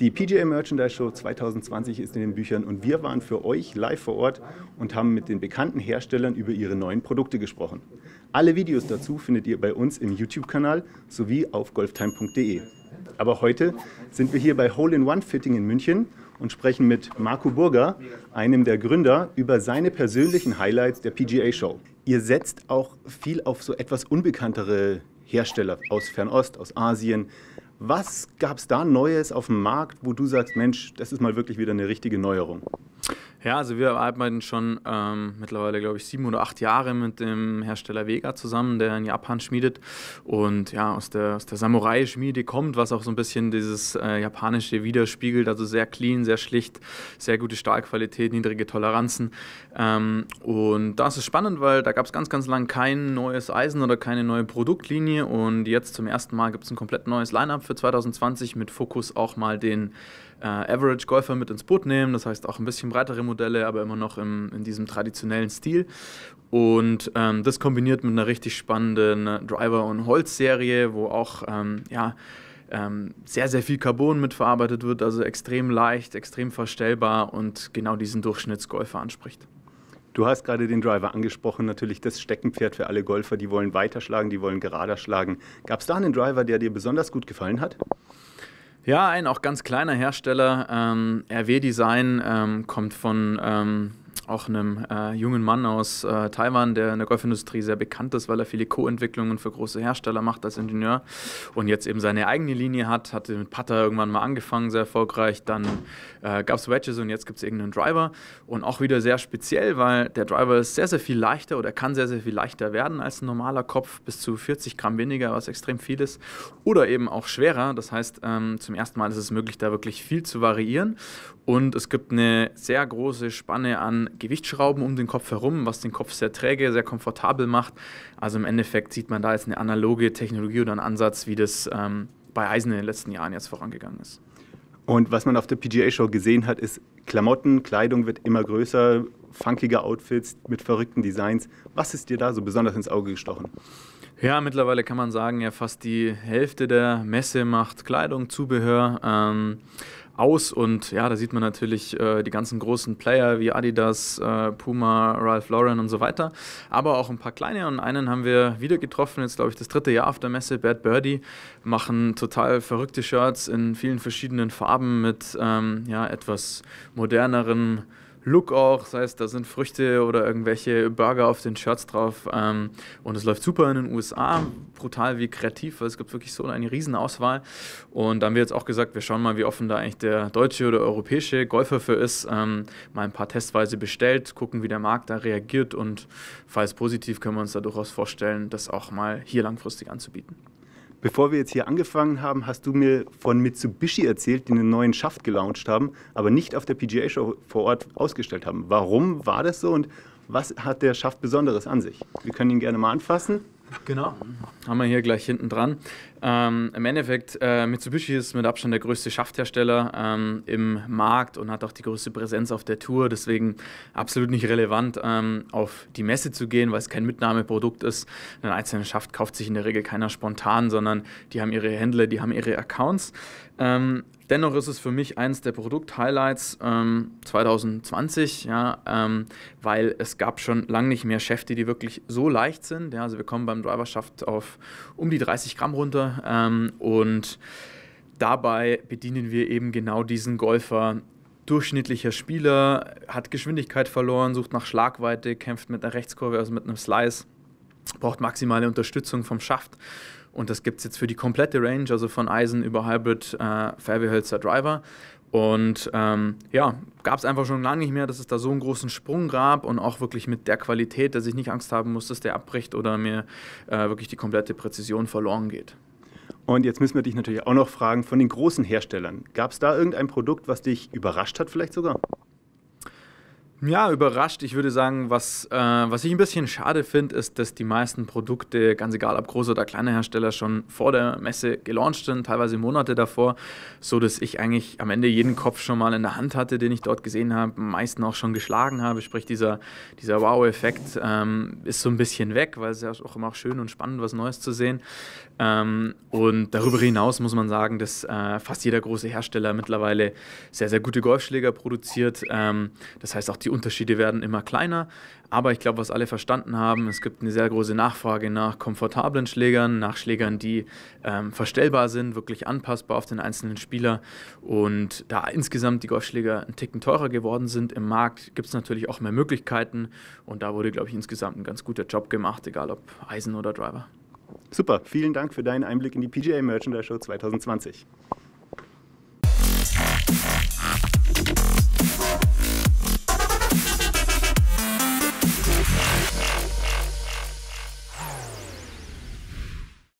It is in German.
Die PGA Merchandise Show 2020 ist in den Büchern und wir waren für euch live vor Ort und haben mit den bekannten Herstellern über ihre neuen Produkte gesprochen. Alle Videos dazu findet ihr bei uns im YouTube-Kanal sowie auf golftime.de. Aber heute sind wir hier bei Hole-in-One-Fitting in München und sprechen mit Marco Burger, einem der Gründer, über seine persönlichen Highlights der PGA Show. Ihr setzt auch viel auf so etwas unbekanntere Hersteller aus Fernost, aus Asien. Was gab es da Neues auf dem Markt, wo du sagst, Mensch, das ist mal wirklich wieder eine richtige Neuerung? Ja, also wir arbeiten schon ähm, mittlerweile, glaube ich, sieben oder acht Jahre mit dem Hersteller Vega zusammen, der in Japan schmiedet und ja, aus der, aus der Samurai-Schmiede kommt, was auch so ein bisschen dieses äh, Japanische widerspiegelt. Also sehr clean, sehr schlicht, sehr gute Stahlqualität, niedrige Toleranzen. Ähm, und das ist spannend, weil da gab es ganz, ganz lang kein neues Eisen oder keine neue Produktlinie und jetzt zum ersten Mal gibt es ein komplett neues Line-Up für 2020 mit Fokus auch mal den äh, Average-Golfer mit ins Boot nehmen. Das heißt auch ein bisschen breitere Modelle, aber immer noch im, in diesem traditionellen Stil. Und ähm, das kombiniert mit einer richtig spannenden Driver- und Holz-Serie, wo auch ähm, ja, ähm, sehr, sehr viel Carbon mitverarbeitet wird, also extrem leicht, extrem verstellbar und genau diesen Durchschnittsgolfer anspricht. Du hast gerade den Driver angesprochen, natürlich das Steckenpferd für alle Golfer, die wollen weiterschlagen, die wollen gerader schlagen. Gab es da einen Driver, der dir besonders gut gefallen hat? Ja, ein auch ganz kleiner Hersteller, ähm, RW Design, ähm, kommt von ähm, auch einem äh, jungen Mann aus äh, Taiwan, der in der Golfindustrie sehr bekannt ist, weil er viele Co-Entwicklungen für große Hersteller macht als Ingenieur und jetzt eben seine eigene Linie hat, hatte mit Putter irgendwann mal angefangen, sehr erfolgreich, dann äh, gab es Wedges und jetzt gibt es irgendeinen Driver und auch wieder sehr speziell, weil der Driver ist sehr, sehr viel leichter oder kann sehr, sehr viel leichter werden als ein normaler Kopf, bis zu 40 Gramm weniger, was extrem viel ist, oder eben auch schwerer, das heißt ähm, zum ersten Mal ist es möglich, da wirklich viel zu variieren und es gibt eine sehr große Spanne an Gewichtsschrauben um den Kopf herum, was den Kopf sehr träge, sehr komfortabel macht. Also im Endeffekt sieht man da jetzt eine analoge Technologie oder einen Ansatz, wie das ähm, bei Eisen in den letzten Jahren jetzt vorangegangen ist. Und was man auf der PGA-Show gesehen hat, ist, Klamotten, Kleidung wird immer größer, funkige Outfits mit verrückten Designs. Was ist dir da so besonders ins Auge gestochen? Ja, mittlerweile kann man sagen, ja, fast die Hälfte der Messe macht Kleidung, Zubehör. Ähm, aus. Und ja, da sieht man natürlich äh, die ganzen großen Player wie Adidas, äh, Puma, Ralph Lauren und so weiter. Aber auch ein paar kleine. Und einen haben wir wieder getroffen, jetzt glaube ich das dritte Jahr auf der Messe. Bad Birdie machen total verrückte Shirts in vielen verschiedenen Farben mit ähm, ja, etwas moderneren. Look auch, das heißt, da sind Früchte oder irgendwelche Burger auf den Shirts drauf. Ähm, und es läuft super in den USA, brutal wie kreativ, weil es gibt wirklich so eine Riesenauswahl. Und da haben wir jetzt auch gesagt, wir schauen mal, wie offen da eigentlich der deutsche oder europäische Golfer für ist. Ähm, mal ein paar testweise bestellt, gucken, wie der Markt da reagiert und falls positiv können wir uns da durchaus vorstellen, das auch mal hier langfristig anzubieten. Bevor wir jetzt hier angefangen haben, hast du mir von Mitsubishi erzählt, die einen neuen Schaft gelauncht haben, aber nicht auf der PGA-Show vor Ort ausgestellt haben. Warum war das so und was hat der Schaft Besonderes an sich? Wir können ihn gerne mal anfassen. Genau. Haben wir hier gleich hinten dran. Ähm, Im Endeffekt, äh, Mitsubishi ist mit Abstand der größte Schafthersteller ähm, im Markt und hat auch die größte Präsenz auf der Tour. Deswegen absolut nicht relevant, ähm, auf die Messe zu gehen, weil es kein Mitnahmeprodukt ist. Einen einzelnen Schaft kauft sich in der Regel keiner spontan, sondern die haben ihre Händler, die haben ihre Accounts. Ähm, Dennoch ist es für mich eines der Produkt-Highlights ähm, 2020, ja, ähm, weil es gab schon lange nicht mehr Schäfte, die wirklich so leicht sind. Ja, also wir kommen beim Driverschaft auf um die 30 Gramm runter ähm, und dabei bedienen wir eben genau diesen Golfer. Durchschnittlicher Spieler hat Geschwindigkeit verloren, sucht nach Schlagweite, kämpft mit einer Rechtskurve, also mit einem Slice, braucht maximale Unterstützung vom Schaft und das gibt es jetzt für die komplette Range, also von Eisen über Hybrid, äh, Fairway-Hölzer, Driver. Und ähm, ja, gab es einfach schon lange nicht mehr, dass es da so einen großen Sprung gab und auch wirklich mit der Qualität, dass ich nicht Angst haben muss, dass der abbricht oder mir äh, wirklich die komplette Präzision verloren geht. Und jetzt müssen wir dich natürlich auch noch fragen, von den großen Herstellern, gab es da irgendein Produkt, was dich überrascht hat vielleicht sogar? Ja, überrascht. Ich würde sagen, was, äh, was ich ein bisschen schade finde, ist, dass die meisten Produkte, ganz egal ob große oder kleine Hersteller, schon vor der Messe gelauncht sind, teilweise Monate davor, so dass ich eigentlich am Ende jeden Kopf schon mal in der Hand hatte, den ich dort gesehen habe, am meisten auch schon geschlagen habe. Sprich, dieser, dieser Wow-Effekt ähm, ist so ein bisschen weg, weil es ja auch immer auch schön und spannend, was Neues zu sehen. Ähm, und darüber hinaus muss man sagen, dass äh, fast jeder große Hersteller mittlerweile sehr, sehr gute Golfschläger produziert. Ähm, das heißt, auch die Unterschiede werden immer kleiner. Aber ich glaube, was alle verstanden haben, es gibt eine sehr große Nachfrage nach komfortablen Schlägern, nach Schlägern, die ähm, verstellbar sind, wirklich anpassbar auf den einzelnen Spieler. Und da insgesamt die Golfschläger einen Ticken teurer geworden sind im Markt, gibt es natürlich auch mehr Möglichkeiten. Und da wurde, glaube ich, insgesamt ein ganz guter Job gemacht, egal ob Eisen oder Driver. Super, vielen Dank für deinen Einblick in die PGA Merchandise Show 2020.